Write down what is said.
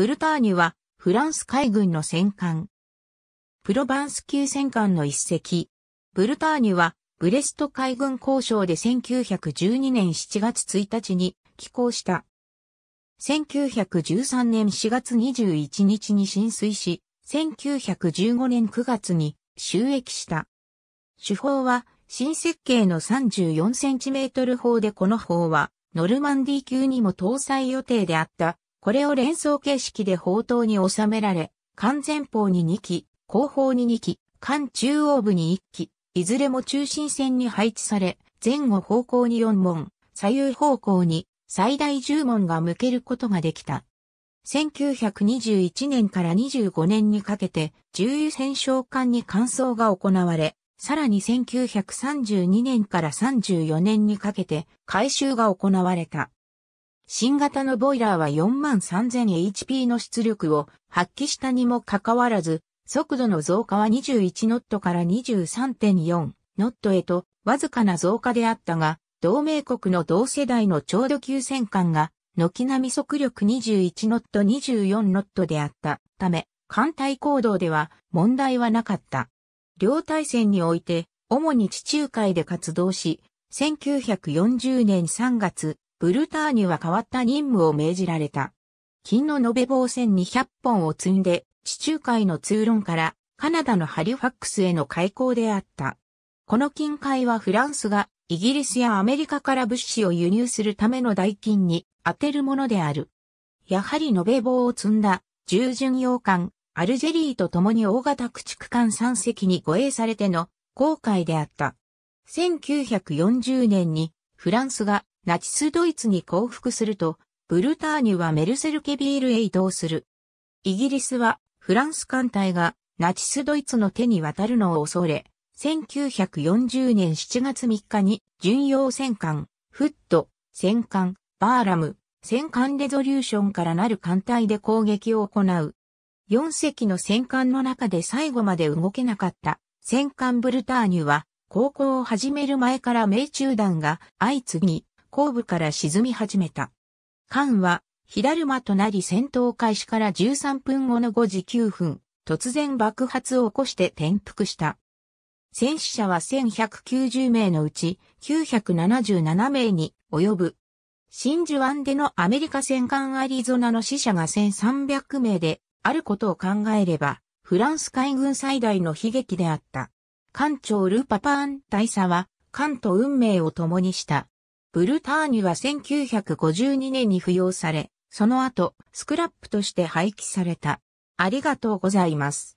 ブルターニュはフランス海軍の戦艦。プロバンス級戦艦の一隻。ブルターニュはブレスト海軍交渉で1912年7月1日に寄港した。1913年4月21日に浸水し、1915年9月に収益した。手法は新設計の 34cm 砲でこの砲はノルマンディー級にも搭載予定であったこれを連想形式で砲塔に収められ、艦前方に2機、後方に2機、艦中央部に1機、いずれも中心線に配置され、前後方向に4門、左右方向に最大10門が向けることができた。1921年から25年にかけて、重油戦勝艦に換装が行われ、さらに1932年から34年にかけて改修が行われた。新型のボイラーは 43000HP の出力を発揮したにもかかわらず、速度の増加は21ノットから23.4ノットへとわずかな増加であったが、同盟国の同世代のちょうど急戦艦が、軒並み速力21ノット24ノットであったため、艦隊行動では問題はなかった。両対戦において、主に地中海で活動し、1940年3月、ブルターニュは変わった任務を命じられた。金の延べ棒1200本を積んで、地中海の通論からカナダのハリファックスへの開港であった。この金海はフランスがイギリスやアメリカから物資を輸入するための代金に充てるものである。やはり延べ棒を積んだ従巡洋艦アルジェリーと共に大型駆逐艦3隻に護衛されての航海であった。1940年にフランスがナチスドイツに降伏すると、ブルターニュはメルセルケビールへ移動する。イギリスはフランス艦隊がナチスドイツの手に渡るのを恐れ、1940年7月3日に巡洋戦艦、フット、戦艦、バーラム、戦艦レゾリューションからなる艦隊で攻撃を行う。4隻の戦艦の中で最後まで動けなかった戦艦ブルターニュは、航行を始める前から命中弾が相次ぎ、後部から沈み始めた。艦は、火だるまとなり戦闘開始から13分後の5時9分、突然爆発を起こして転覆した。戦死者は1190名のうち977名に及ぶ。真珠湾でのアメリカ戦艦アリゾナの死者が1300名であることを考えれば、フランス海軍最大の悲劇であった。艦長ルパパーン大佐は、艦と運命を共にした。ブルターニュは1952年に付養され、その後、スクラップとして廃棄された。ありがとうございます。